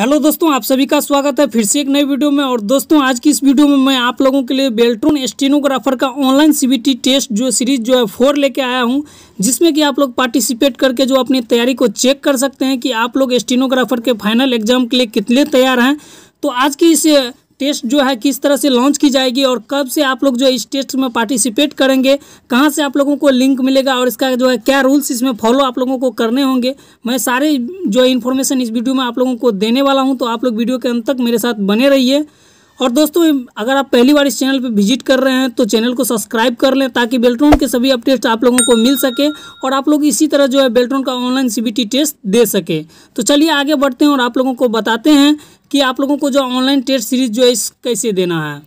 hello दोस्तों आप सभी का स्वागत है फिर से एक नई वीडियो में और दोस्तों आज की इस वीडियो में मैं आप लोगों के लिए बेल्ट्रोन स्टेनोग्राफर का ऑनलाइन सीबीटी टेस्ट जो सीरीज जो है फोर लेके आया हूं जिसमें कि आप लोग पार्टिसिपेट करके जो अपनी तैयारी को चेक कर सकते हैं कि आप लोग स्टेनोग्राफर के फाइनल एग्जाम के लिए कितने तैयार हैं तो आज की इस टेस्ट जो है किस तरह से लॉन्च की जाएगी और कब से आप लोग जो है इस टेस्ट में पार्टिसिपेट करेंगे कहाँ से आप लोगों को लिंक मिलेगा और इसका जो है क्या रूल्स इसमें फॉलो आप लोगों को करने होंगे मैं सारे जो इन्फॉर्मेशन इस वीडियो में आप लोगों को देने वाला हूँ तो आप लोग वीडियो के अंत तक मेरे साथ बने रहिए और दोस्तों अगर आप पहली बार इस चैनल पर विजिट कर रहे हैं तो चैनल को सब्सक्राइब कर लें ताकि बेल्ट्रॉन के सभी अपडेट्स आप लोगों को मिल सके और आप लोग इसी तरह जो है बेल्ट्रॉन का ऑनलाइन सीबीटी टेस्ट दे सके तो चलिए आगे बढ़ते हैं और आप लोगों को बताते हैं कि आप लोगों को जो ऑनलाइन टेस्ट सीरीज जो है इस कैसे देना है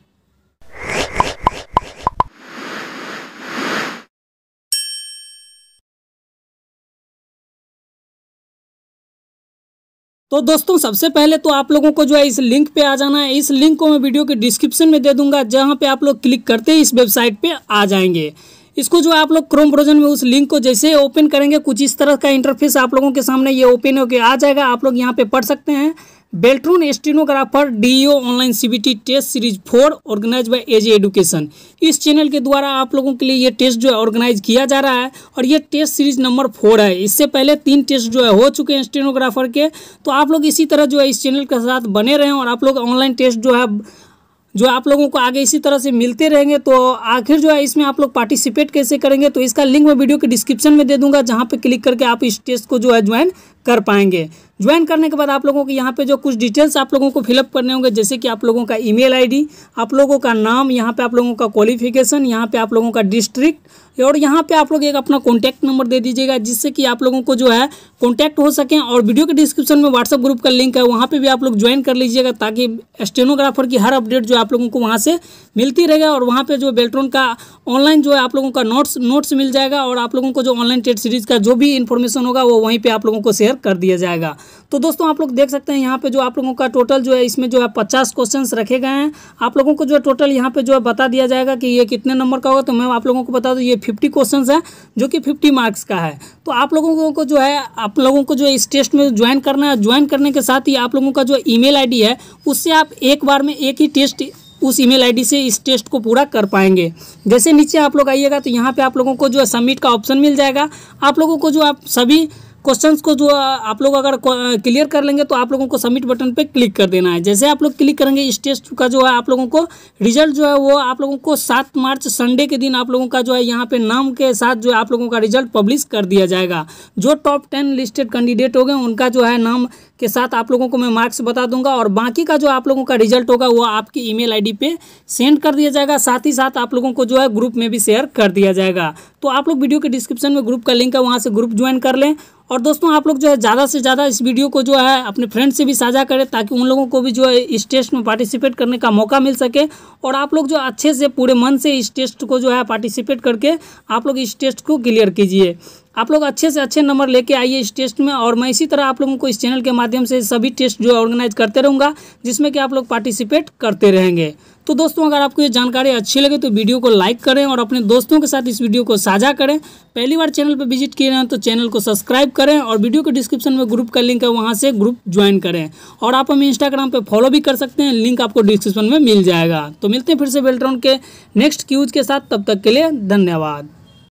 तो दोस्तों सबसे पहले तो आप लोगों को जो है इस लिंक पे आ जाना है इस लिंक को मैं वीडियो के डिस्क्रिप्शन में दे दूंगा जहां पे आप लोग क्लिक करते ही इस वेबसाइट पे आ जाएंगे इसको जो आप लोग क्रोम ब्रोजन में उस लिंक को जैसे ओपन करेंगे कुछ इस तरह का इंटरफेस आप लोगों के सामने ये ओपन होकर आ जाएगा आप लोग यहाँ पे पढ़ सकते हैं Beltron stenographer DEO online CBT test series four organize by S education इस चैनल के द्वारा आप लोगों के लिए ये टेस्ट जो है ऑर्गेनाइज किया जा रहा है और ये टेस्ट सीरीज नंबर फोर है इससे पहले तीन टेस्ट जो है हो चुके हैं स्टेनोग्राफर के तो आप लोग इसी तरह जो है इस चैनल के साथ बने रहें और आप लोग ऑनलाइन टेस्ट जो है जो आप लोगों को आगे इसी तरह से मिलते रहेंगे तो आखिर जो है इसमें आप लोग पार्टिसिपेट कैसे करेंगे तो इसका लिंक मैं वीडियो के डिस्क्रिप्शन में दे दूंगा जहाँ पे क्लिक करके आप इस टेस्ट को जो है ज्वाइन कर पाएंगे ज्वाइन करने के बाद आप लोगों के यहाँ पे जो कुछ डिटेल्स आप लोगों को फिलअप करने होंगे जैसे कि आप लोगों का ईमेल आईडी आप लोगों का नाम यहाँ पे आप लोगों का क्वालिफिकेशन यहाँ पे आप लोगों का डिस्ट्रिक्ट और यहाँ पे आप लोग एक अपना कॉन्टैक्ट नंबर दे दीजिएगा जिससे कि आप लोगों को जो है कॉन्टैक्ट हो सकें और वीडियो के डिस्क्रिप्शन में व्हाट्सअप ग्रुप का लिंक है वहाँ पर भी आप लोग ज्वाइन कर लीजिएगा ताकि स्टेनोग्राफर की हर अपडेट जो आप लोगों को वहाँ से मिलती रहेगा और वहाँ पर जो बेल्ट्रॉन का ऑनलाइन जो है आप लोगों का नोट्स नोट्स मिल जाएगा और आप लोगों को जो ऑनलाइन टेट सीरीज़ का जो भी इन्फॉर्मेशन होगा वो वहीं पर आप लोगों को शेयर क्लियर कर दिया जाएगा तो दोस्तों आप लोग देख सकते हैं यहाँ पे जो आप लोगों का टोटल जो है इसमें जो है पचास क्वेश्चन रखे गए हैं आप लोगों को जो है टोटल यहाँ पे जो है बता दिया जाएगा कि ये कितने नंबर का होगा तो मैं आप लोगों को बता दूँ ये फिफ्टी क्वेश्चन है जो कि फिफ्टी मार्क्स का है तो आप लोगों को जो है आप लोगों को जो है इस टेस्ट में ज्वाइन करना है ज्वाइन करने के साथ ही आप लोगों का जो ई मेल है उससे आप एक बार में एक ही टेस्ट उस ईमेल आईडी से इस टेस्ट को पूरा कर पाएंगे जैसे नीचे आप लोग आइएगा तो यहाँ पे आप लोगों को जो है सबमिट का ऑप्शन मिल जाएगा आप लोगों को जो आप सभी क्वेश्चंस को जो आप लोग अगर क्लियर कर लेंगे तो आप लोगों को सबमिट बटन पे क्लिक कर देना है जैसे आप लोग क्लिक करेंगे इस टेस्ट का जो है आप लोगों को रिजल्ट जो है वो आप लोगों को सात मार्च संडे के दिन आप लोगों का जो है यहाँ पे नाम के साथ जो है आप लोगों का रिजल्ट पब्लिश कर दिया जाएगा जो टॉप टेन लिस्टेड कैंडिडेट हो गए उनका जो है नाम के साथ आप लोगों को मैं मार्क्स बता दूंगा और बाकी का जो आप लोगों का रिजल्ट होगा वो आपकी ईमेल आईडी पे सेंड कर दिया जाएगा साथ ही साथ आप लोगों को जो है ग्रुप में भी शेयर कर दिया जाएगा तो आप लोग वीडियो के डिस्क्रिप्शन में ग्रुप का लिंक है वहाँ से ग्रुप ज्वाइन कर लें और दोस्तों आप लोग जो है ज़्यादा से ज़्यादा इस वीडियो को जो है अपने फ्रेंड से भी साझा करें ताकि उन लोगों को भी जो है इस टेस्ट में पार्टिसिपेट करने का मौका मिल सके और आप लोग जो अच्छे से पूरे मन से इस टेस्ट को जो है पार्टिसिपेट करके आप लोग इस टेस्ट को क्लियर कीजिए आप लोग अच्छे से अच्छे नंबर लेके आइए इस टेस्ट में और मैं इसी तरह आप लोगों को इस चैनल के माध्यम से सभी टेस्ट जो ऑर्गेनाइज करते रहूँगा जिसमें कि आप लोग पार्टिसिपेट करते रहेंगे तो दोस्तों अगर आपको ये जानकारी अच्छी लगे तो वीडियो को लाइक करें और अपने दोस्तों के साथ इस वीडियो को साझा करें पहली बार चैनल पर विजिट किए हैं तो चैनल को सब्सक्राइब करें और वीडियो के डिस्क्रिप्शन में ग्रुप का लिंक है वहाँ से ग्रुप ज्वाइन करें और आप हमें इंस्टाग्राम पर फॉलो भी कर सकते हैं लिंक आपको डिस्क्रिप्शन में मिल जाएगा तो मिलते हैं फिर से बेल्ट्रॉन के नेक्स्ट क्यूज के साथ तब तक के लिए धन्यवाद